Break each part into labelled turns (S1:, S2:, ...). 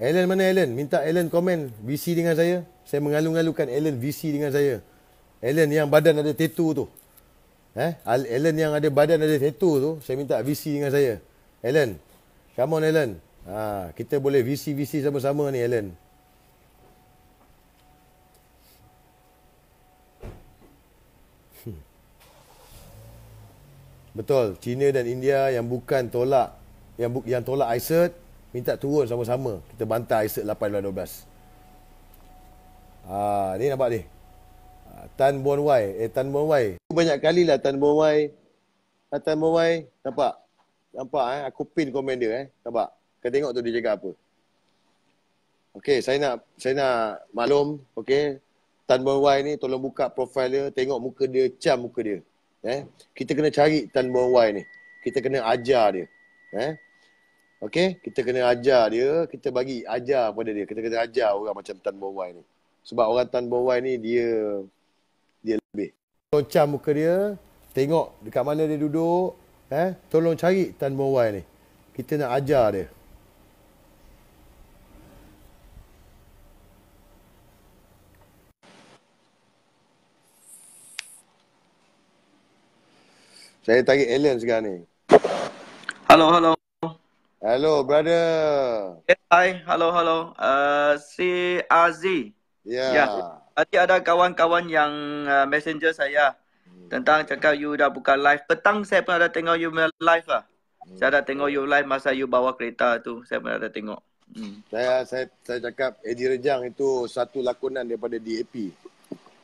S1: Alan mana Alan? Minta Alan komen VC dengan saya. Saya mengalung-alungkan Alan VC dengan saya. Alan yang badan ada tattoo tu. Eh? Alan yang ada badan ada tattoo tu. Saya minta VC dengan saya. Alan. Come on Alan. Ha, kita boleh VC-VC sama-sama ni Alan. Hmm. Betul. China dan India yang bukan tolak yang bu- yang tolak ISIS minta turun sama-sama kita bantai esok 8 dan 12 ha, ni nampak ni ha, Tan Bon Wai eh Tan Bon Wai banyak kali lah Tan Bon Wai ha, Tan Bon Wai nampak nampak eh aku pin komen dia eh nampak kau tengok tu dia cakap apa Okay, saya nak saya nak maklum, okay. Tan Bon Wai ni tolong buka profil dia, tengok muka dia, cam muka dia. Eh, kita kena cari Tan Bon Wai ni. Kita kena ajar dia. Eh, Okay? Kita kena ajar dia. Kita bagi ajar pada dia. Kita kena ajar orang macam Tan Bo Wai ni. Sebab orang Tan Bo Wai ni dia dia lebih. Loncang muka dia. Tengok dekat mana dia duduk. Eh? Tolong cari Tan Bo Wai ni. Kita nak ajar dia. Saya tarik alien sekarang
S2: ni. Hello, hello.
S1: Hello, brother.
S2: Hi, hello, hello. Uh, si Azzy. Yeah. Ya. Tadi ada kawan-kawan yang uh, messenger saya hmm. tentang cakap you dah buka live. Petang saya pun ada tengok you live lah. Hmm. Saya ada tengok you live masa you bawa kereta tu. Saya pun ada tengok. Hmm.
S1: Saya, saya saya cakap Eddie Rejang itu satu lakonan daripada DAP.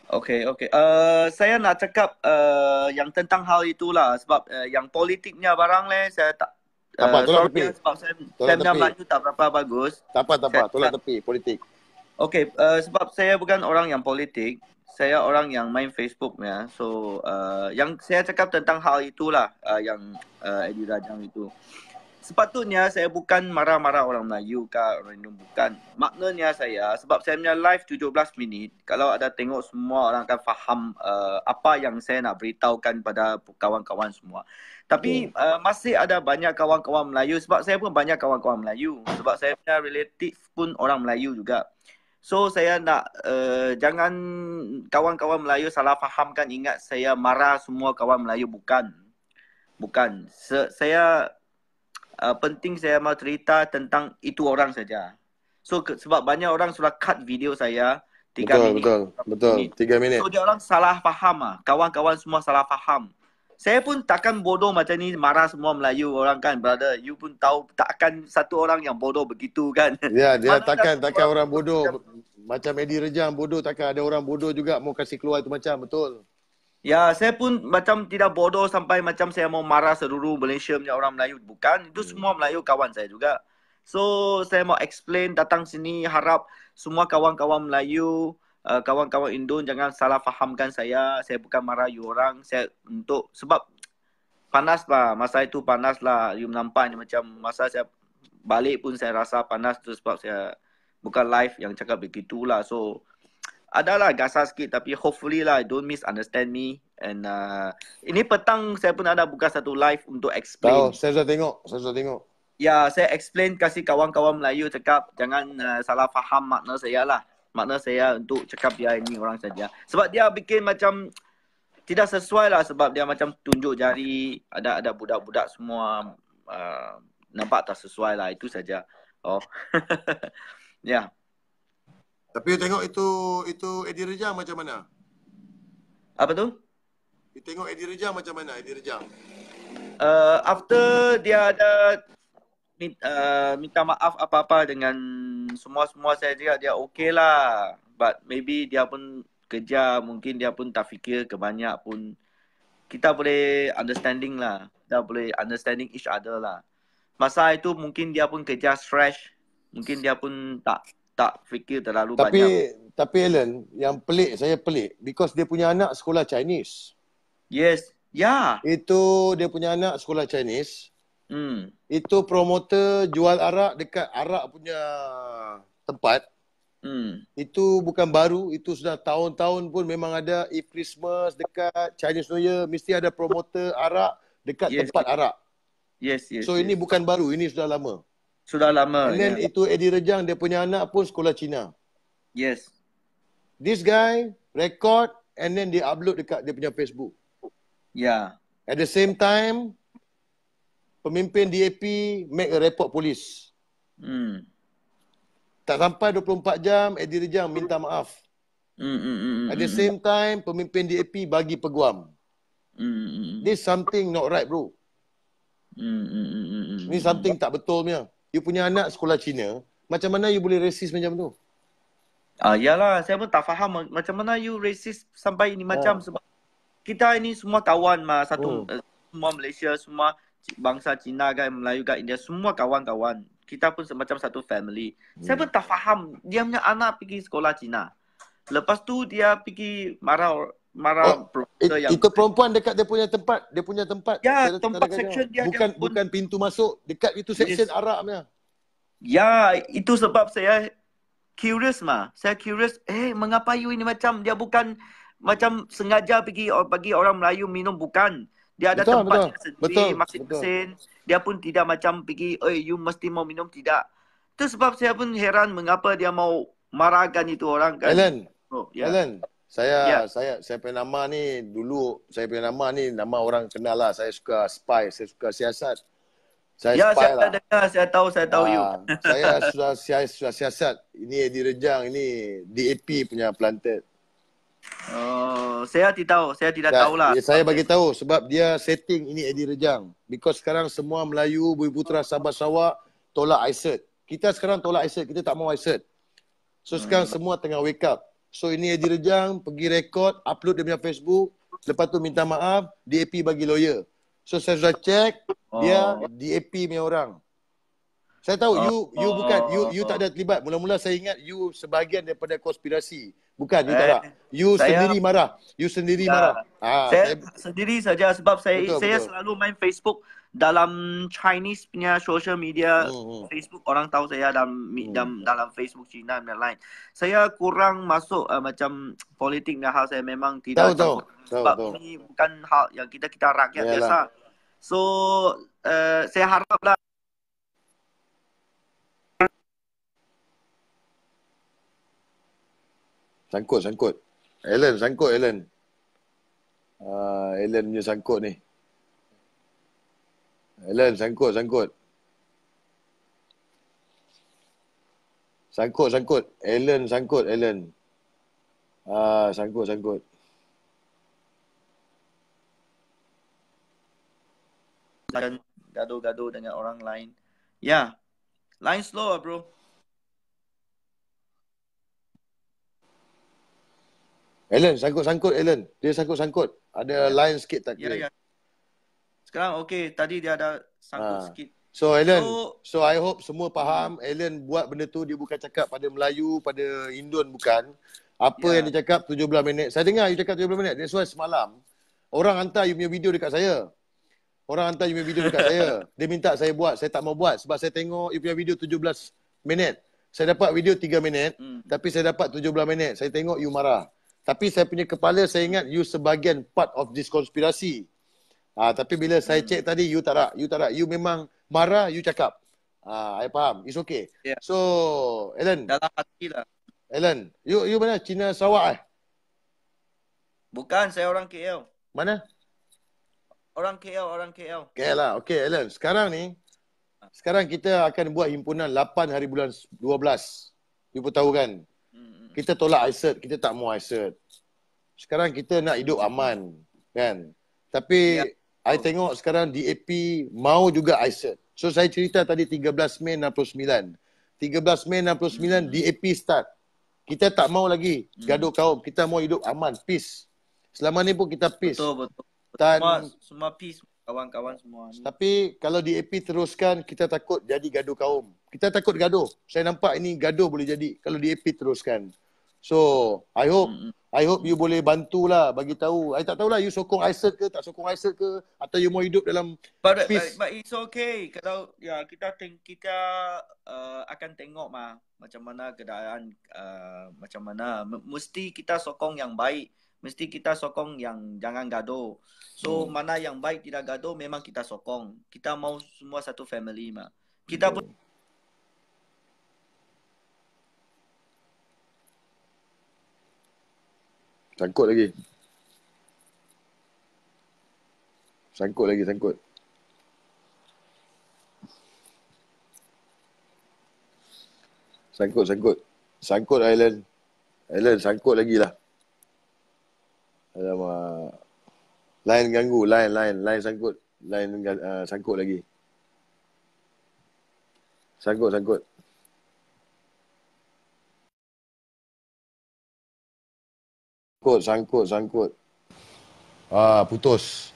S2: Okay, okay. Uh, saya nak cakap uh, yang tentang hal itulah sebab uh, yang politiknya barang leh saya tak tak apa, eh, tolak tepi. Sebab Sam, Sam Melayu tak berapa bagus. Tak apa, tak apa. Tolak tepi. Politik. Okay, uh, sebab saya bukan orang yang politik. Saya orang yang main Facebook ya. So, uh, yang saya cakap tentang hal itulah uh, yang uh, Eddie Rajang itu. Sepatutnya saya bukan marah-marah orang Melayu ke orang Indon. Bukan. Maknanya saya, sebab saya punya live 17 minit. Kalau ada tengok semua orang akan faham uh, apa yang saya nak beritahukan pada kawan-kawan semua. Tapi uh, masih ada banyak kawan-kawan Melayu sebab saya pun banyak kawan-kawan Melayu. Sebab saya punya relatif pun orang Melayu juga. So saya nak uh, jangan kawan-kawan Melayu salah fahamkan ingat saya marah semua kawan Melayu. Bukan. Bukan. Se- saya uh, penting saya mahu cerita tentang itu orang saja. So ke- sebab banyak orang sudah cut video saya. Tiga betul, minit. betul,
S1: betul. Tiga minit. So
S2: dia orang salah faham lah. Kawan-kawan semua salah faham saya pun takkan bodoh macam ni marah semua Melayu orang kan brother you pun tahu takkan satu orang yang bodoh begitu kan ya yeah, dia Mana takkan takkan orang
S1: bodoh macam Edi Rejang bodoh takkan ada orang bodoh juga mau kasih keluar itu macam betul
S2: Ya, saya pun macam tidak bodoh sampai macam saya mau marah seluruh Malaysia punya orang Melayu. Bukan, itu hmm. semua Melayu kawan saya juga. So, saya mau explain datang sini harap semua kawan-kawan Melayu uh, kawan-kawan Indon jangan salah fahamkan saya. Saya bukan marah you orang. Saya untuk sebab panas lah. Masa itu panas lah. You nampak ni macam masa saya balik pun saya rasa panas tu sebab saya bukan live yang cakap begitu lah. So adalah gasa sikit tapi hopefully lah don't misunderstand me and uh, ini petang saya pun ada buka satu live untuk explain. Tahu,
S1: saya sudah tengok, saya sudah tengok.
S2: Ya, saya explain kasih kawan-kawan Melayu cakap jangan uh, salah faham makna saya lah makna saya untuk cakap dia ini orang saja sebab dia bikin macam tidak sesuai lah sebab dia macam tunjuk jari ada ada budak-budak semua uh, nampak tak sesuai lah itu saja oh ya yeah. tapi tengok itu itu Edi Reja macam mana apa tu you tengok Edi Reja macam mana Edi Reja uh, after dia ada uh, minta maaf apa-apa dengan semua-semua saya cakap dia okey lah. But maybe dia pun kerja, mungkin dia pun tak fikir ke banyak pun. Kita boleh understanding lah. Kita boleh understanding each other lah. Masa itu mungkin dia pun kerja stress, Mungkin dia pun tak tak fikir terlalu tapi, banyak.
S1: Tapi tapi Alan, yang pelik, saya pelik. Because dia punya anak sekolah Chinese. Yes. Ya. Yeah. Itu dia punya anak sekolah Chinese. Hmm. Itu promoter jual arak dekat arak punya tempat. Hmm. Itu bukan baru, itu sudah tahun-tahun pun memang ada If Christmas dekat Chinese New Year mesti ada promoter arak dekat yes. tempat arak.
S2: Yes, yes. So yes. ini
S1: bukan baru, ini sudah lama.
S2: Sudah lama. And then yeah. itu
S1: Eddie Rejang dia punya anak pun sekolah Cina. Yes. This guy record and then dia upload dekat dia punya Facebook. Yeah. At the same time pemimpin DAP make a report polis. Hmm. Tak sampai 24 jam, Eddie Rejang minta maaf.
S2: Hmm, hmm, hmm, at the same
S1: time, pemimpin DAP bagi peguam. This something not right, bro.
S2: mm
S1: Ini something tak betul punya. You punya anak sekolah Cina, macam mana you boleh resist macam tu?
S2: Ah, yalah, saya pun tak faham macam mana you resist sampai ini macam oh. sebab kita ini semua tawan mah satu oh. Eh, semua Malaysia semua bangsa Cina kan, Melayu kan, India semua kawan-kawan. Kita pun semacam satu family. Hmm. Saya pun tak faham dia punya anak pergi sekolah Cina. Lepas tu dia pergi marah marah oh, it, yang ikut perempuan dekat dia punya tempat, dia punya tempat. Ya, kata, tempat section dia bukan dia bukan pintu masuk dekat itu section yes. Arabnya. Ya, itu sebab saya curious mah. Saya curious, eh mengapa you ini macam dia bukan macam sengaja pergi bagi orang Melayu minum bukan. Dia ada betul, tempat betul. sendiri betul, masing Dia pun tidak macam pergi, oi you mesti mau minum tidak. Itu sebab saya pun heran mengapa dia mau marahkan itu orang kan. Alan. Oh, yeah. Alan. Saya yeah.
S1: saya saya punya nama ni dulu saya punya nama ni nama orang kenal lah. Saya suka spy, saya suka siasat.
S2: Saya ya, spy lah. Ya, saya tahu, saya tahu ha, you. Ah,
S1: saya sudah saya sudah siasat. Ini Edi Rejang, ini DAP punya planted.
S2: Oh, saya tidak tahu, saya tidak ya, tahu lah. Ya, saya bagi
S1: tahu sebab dia setting ini Eddie Rejang. Because sekarang semua Melayu, Bui Putra, Sabah, Sarawak tolak ISET. Kita sekarang tolak ISET, kita tak mau ISET. So hmm. sekarang semua tengah wake up. So ini Eddie Rejang pergi rekod, upload dia punya Facebook. Lepas tu minta maaf, DAP bagi lawyer. So saya sudah check, oh. dia DAP punya orang. Saya tahu oh. you you oh. bukan, you you tak ada terlibat. Mula-mula saya ingat you sebahagian daripada konspirasi. Bukan you tak nak. You saya, sendiri marah. You sendiri tak. Ya. marah. Ha, saya, saya
S2: sendiri saja sebab saya betul, saya betul. selalu main Facebook dalam Chinese punya social media mm-hmm. Facebook orang tahu saya dalam mm. dalam Facebook China dan lain. Saya kurang masuk uh, macam politik dan hal saya memang tidak tahu. tahu. Sebab tahu, ini bukan hal yang kita kita rakyat Yalah. biasa. So uh, saya haraplah
S1: Sangkut, sangkut. Alan, sangkut Alan. Uh, Alan punya sangkut ni. Alan, sangkut, sangkut. Sangkut, sangkut. Alan, sangkut, Alan. Ah, uh, sangkut, sangkut.
S2: Dan gaduh-gaduh dengan orang lain. Ya, yeah. line slow lah, bro.
S1: Alan, sangkut-sangkut Alan. Dia sangkut-sangkut. Ada yeah. line sikit tak ya, kira. Yeah, Sekarang okey, tadi dia ada sangkut ha. sikit. So Alan, so, so I hope semua faham yeah. Alan buat benda tu dia bukan cakap pada Melayu, pada Indon bukan. Apa yeah. yang dia cakap 17 minit. Saya dengar you cakap 17 minit. That's why semalam orang hantar you punya video dekat saya. Orang hantar you punya video dekat saya. Dia minta saya buat, saya tak mau buat sebab saya tengok you punya video 17 minit. Saya dapat video 3 minit, mm. tapi saya dapat 17 minit. Saya tengok you marah. Tapi saya punya kepala saya ingat you sebagian part of this konspirasi. Ah tapi bila saya hmm. check tadi you tak ada, you tak ada. You memang marah you cakap. Ah uh, faham. It's okay. Yeah. So, Ellen dalam hati lah. Alan, you you mana? Cina Sarawak eh? Bukan, saya orang KL. Mana?
S2: Orang KL, orang KL. KL lah.
S1: Okay, Alan. Sekarang ni, sekarang kita akan buat himpunan 8 hari bulan 12. You pun tahu kan? Kita tolak ISIS, kita tak mau ISIS. Sekarang kita nak hidup aman, kan? Tapi ya. I tengok sekarang DAP mau juga ISIS. So saya cerita tadi 13 Mei 69. 13 Mei 69 hmm. DAP start. Kita tak mau lagi hmm. gaduh kaum, kita mau hidup aman, peace. Selama ni pun kita peace. Betul betul. Tan... Semua,
S2: semua peace kawan-kawan semua.
S1: Tapi kalau DAP teruskan kita takut jadi gaduh kaum kita takut gaduh. Saya nampak ini gaduh boleh jadi kalau DAP teruskan. So, I hope mm-hmm. I hope you boleh bantulah bagi tahu. I tak tahulah you sokong ISIS e ke tak sokong ISIS e ke atau you mau hidup dalam but, peace. But,
S2: but it's okay. Kalau ya kita think, kita uh, akan tengok mah macam mana keadaan uh, macam mana M- mesti kita sokong yang baik. Mesti kita sokong yang jangan gaduh. So, mm. mana yang baik tidak gaduh memang kita sokong. Kita mau semua satu family mah. Kita mm. pun Sangkut lagi.
S1: Sangkut lagi, sangkut. Sangkut, sangkut. Sangkut, Island. Island, sangkut lagi lah. Alamak. Lain ganggu, lain, lain, lain sangkut. Lain uh, sangkut lagi. Sangkut, sangkut. sangkut, sangkut, sangkut. Ah, putus.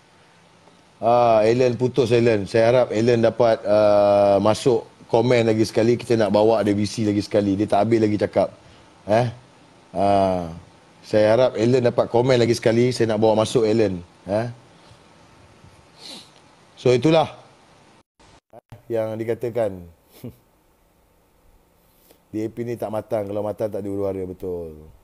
S1: Ah, Alan putus Alan. Saya harap Alan dapat uh, masuk komen lagi sekali. Kita nak bawa visi lagi sekali. Dia tak habis lagi cakap. Eh? Ah, saya harap Alan dapat komen lagi sekali. Saya nak bawa masuk Alan. Eh? So itulah eh, yang dikatakan. DAP ni tak matang. Kalau matang tak diuruh hari betul.